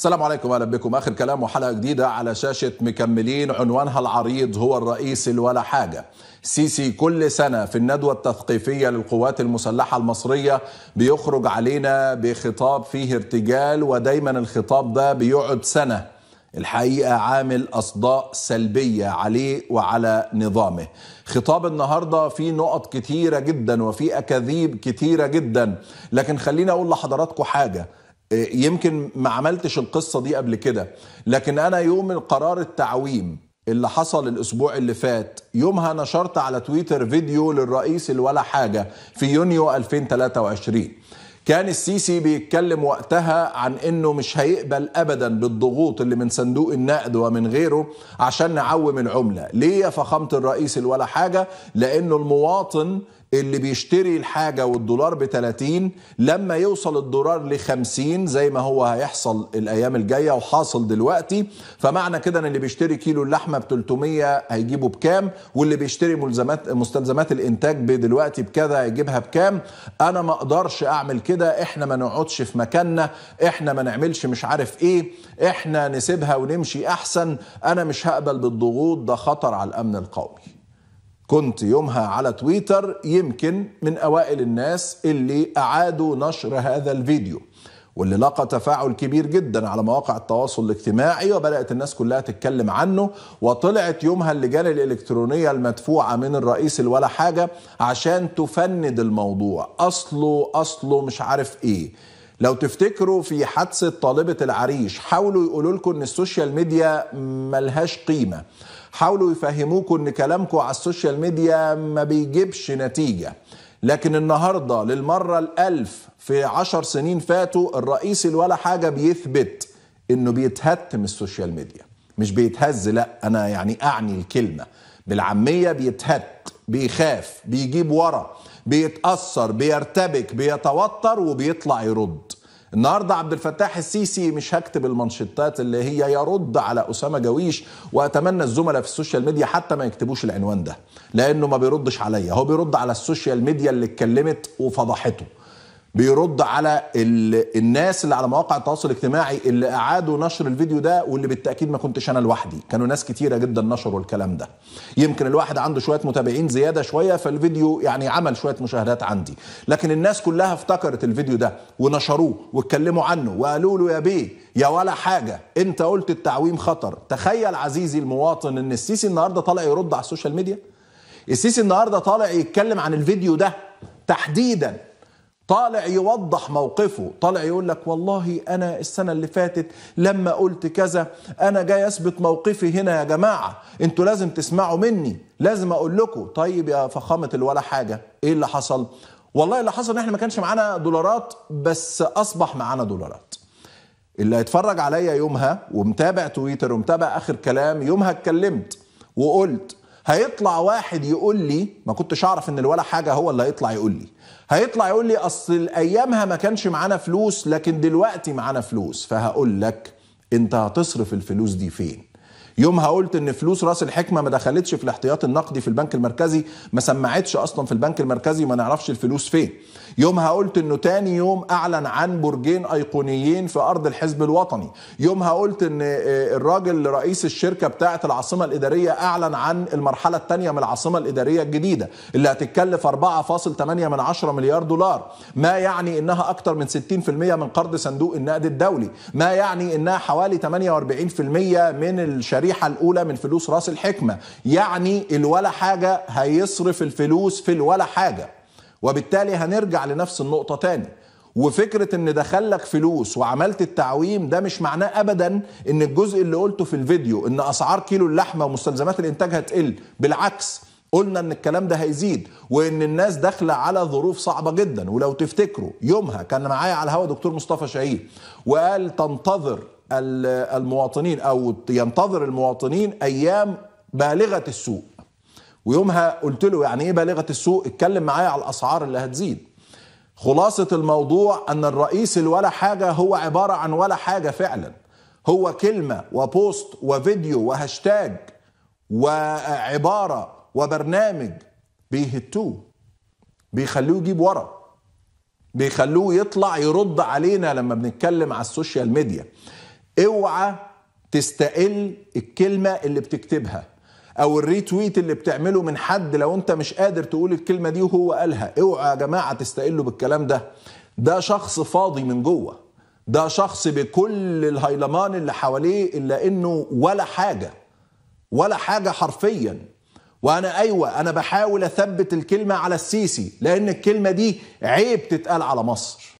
السلام عليكم اهلا بكم اخر كلام وحلقه جديده على شاشه مكملين عنوانها العريض هو الرئيس ولا حاجه سيسي كل سنه في الندوه التثقيفيه للقوات المسلحه المصريه بيخرج علينا بخطاب فيه ارتجال ودايما الخطاب ده بيقعد سنه الحقيقه عامل اصداء سلبيه عليه وعلى نظامه خطاب النهارده فيه نقط كتيره جدا وفيه اكاذيب كتيره جدا لكن خليني اقول لحضراتكم حاجه يمكن ما عملتش القصه دي قبل كده لكن انا يوم القرار التعويم اللي حصل الاسبوع اللي فات يومها نشرت على تويتر فيديو للرئيس الولا حاجه في يونيو 2023 كان السيسي بيتكلم وقتها عن انه مش هيقبل ابدا بالضغوط اللي من صندوق النقد ومن غيره عشان نعوم العمله ليه يا فخامه الرئيس الولا حاجه لانه المواطن اللي بيشتري الحاجة والدولار ب 30 لما يوصل الدولار ل 50 زي ما هو هيحصل الأيام الجاية وحاصل دلوقتي فمعنى كده إن اللي بيشتري كيلو اللحمة ب 300 هيجيبه بكام واللي بيشتري ملزمات مستلزمات الإنتاج دلوقتي بكذا هيجيبها بكام أنا ما أقدرش أعمل كده إحنا ما نقعدش في مكاننا إحنا ما نعملش مش عارف إيه إحنا نسيبها ونمشي أحسن أنا مش هقبل بالضغوط ده خطر على الأمن القومي كنت يومها على تويتر يمكن من أوائل الناس اللي أعادوا نشر هذا الفيديو واللي لقى تفاعل كبير جدا على مواقع التواصل الاجتماعي وبدأت الناس كلها تتكلم عنه وطلعت يومها اللجان الإلكترونية المدفوعة من الرئيس ولا حاجة عشان تفند الموضوع أصله أصله مش عارف إيه لو تفتكروا في حادثة طالبة العريش حاولوا يقولوا لكم إن السوشيال ميديا ملهاش قيمة حاولوا يفهموكم ان كلامكم على السوشيال ميديا ما بيجيبش نتيجه لكن النهارده للمره الالف في عشر سنين فاتوا الرئيس الولا حاجه بيثبت انه بيتهتم السوشيال ميديا مش بيتهز لا انا يعني اعني الكلمه بالعاميه بيتهت بيخاف بيجيب ورا بيتاثر بيرتبك بيتوتر وبيطلع يرد النهارده عبد الفتاح السيسي مش هكتب المنشطات اللي هي يرد على اسامه جويش واتمنى الزملاء في السوشيال ميديا حتى ما يكتبوش العنوان ده لانه ما بيردش عليا هو بيرد على السوشيال ميديا اللي اتكلمت وفضحته بيرد على الناس اللي على مواقع التواصل الاجتماعي اللي اعادوا نشر الفيديو ده واللي بالتاكيد ما كنتش انا لوحدي كانوا ناس كتيره جدا نشروا الكلام ده يمكن الواحد عنده شويه متابعين زياده شويه فالفيديو يعني عمل شويه مشاهدات عندي لكن الناس كلها افتكرت الفيديو ده ونشروه واتكلموا عنه وقالوا له يا بيه يا ولا حاجه انت قلت التعويم خطر تخيل عزيزي المواطن ان السيسي النهارده طالع يرد على السوشيال ميديا السيسي النهارده طالع يتكلم عن الفيديو ده تحديدا طالع يوضح موقفه طالع يقول لك والله أنا السنة اللي فاتت لما قلت كذا أنا جاي أثبت موقفي هنا يا جماعة أنتوا لازم تسمعوا مني لازم أقول لكم طيب يا فخامة الولا حاجة إيه اللي حصل والله اللي حصل ان احنا ما كانش معانا دولارات بس اصبح معانا دولارات اللي هيتفرج عليا يومها ومتابع تويتر ومتابع اخر كلام يومها اتكلمت وقلت هيطلع واحد يقول لي ما كنتش اعرف ان الولا حاجه هو اللي هيطلع يقول لي هيطلع يقول لي اصل ايامها ما كانش معانا فلوس لكن دلوقتي معانا فلوس فهقول لك انت هتصرف الفلوس دي فين يومها قلت ان فلوس راس الحكمه ما دخلتش في الاحتياط النقدي في البنك المركزي ما سمعتش اصلا في البنك المركزي ما نعرفش الفلوس فين يومها قلت انه تاني يوم اعلن عن برجين ايقونيين في ارض الحزب الوطني يومها قلت ان آه، الراجل رئيس الشركه بتاعه العاصمه الاداريه اعلن عن المرحله الثانيه من العاصمه الاداريه الجديده اللي هتتكلف 4.8 من 10 مليار دولار ما يعني انها اكتر من 60% من قرض صندوق النقد الدولي ما يعني انها حوالي 48% من الشريعة الشريحه الاولى من فلوس راس الحكمه يعني الولا حاجه هيصرف الفلوس في الولا حاجه وبالتالي هنرجع لنفس النقطه تاني وفكرة ان دخلك فلوس وعملت التعويم ده مش معناه ابدا ان الجزء اللي قلته في الفيديو ان اسعار كيلو اللحمة ومستلزمات الانتاج هتقل بالعكس قلنا ان الكلام ده هيزيد وان الناس داخله على ظروف صعبه جدا ولو تفتكروا يومها كان معايا على الهواء دكتور مصطفى شهيد وقال تنتظر المواطنين او ينتظر المواطنين ايام بالغه السوق ويومها قلت له يعني ايه بالغه السوق اتكلم معايا على الاسعار اللي هتزيد خلاصه الموضوع ان الرئيس الولا حاجه هو عباره عن ولا حاجه فعلا هو كلمه وبوست وفيديو وهاشتاج وعباره وبرنامج بيهتوه بيخلوه يجيب ورا بيخلوه يطلع يرد علينا لما بنتكلم على السوشيال ميديا اوعى تستقل الكلمه اللي بتكتبها او الريتويت اللي بتعمله من حد لو انت مش قادر تقول الكلمه دي وهو قالها اوعى يا جماعه تستقلوا بالكلام ده ده شخص فاضي من جوه ده شخص بكل الهيلمان اللي حواليه الا انه ولا حاجه ولا حاجه حرفيا وانا ايوه انا بحاول اثبت الكلمه على السيسي لان الكلمه دي عيب تتقال على مصر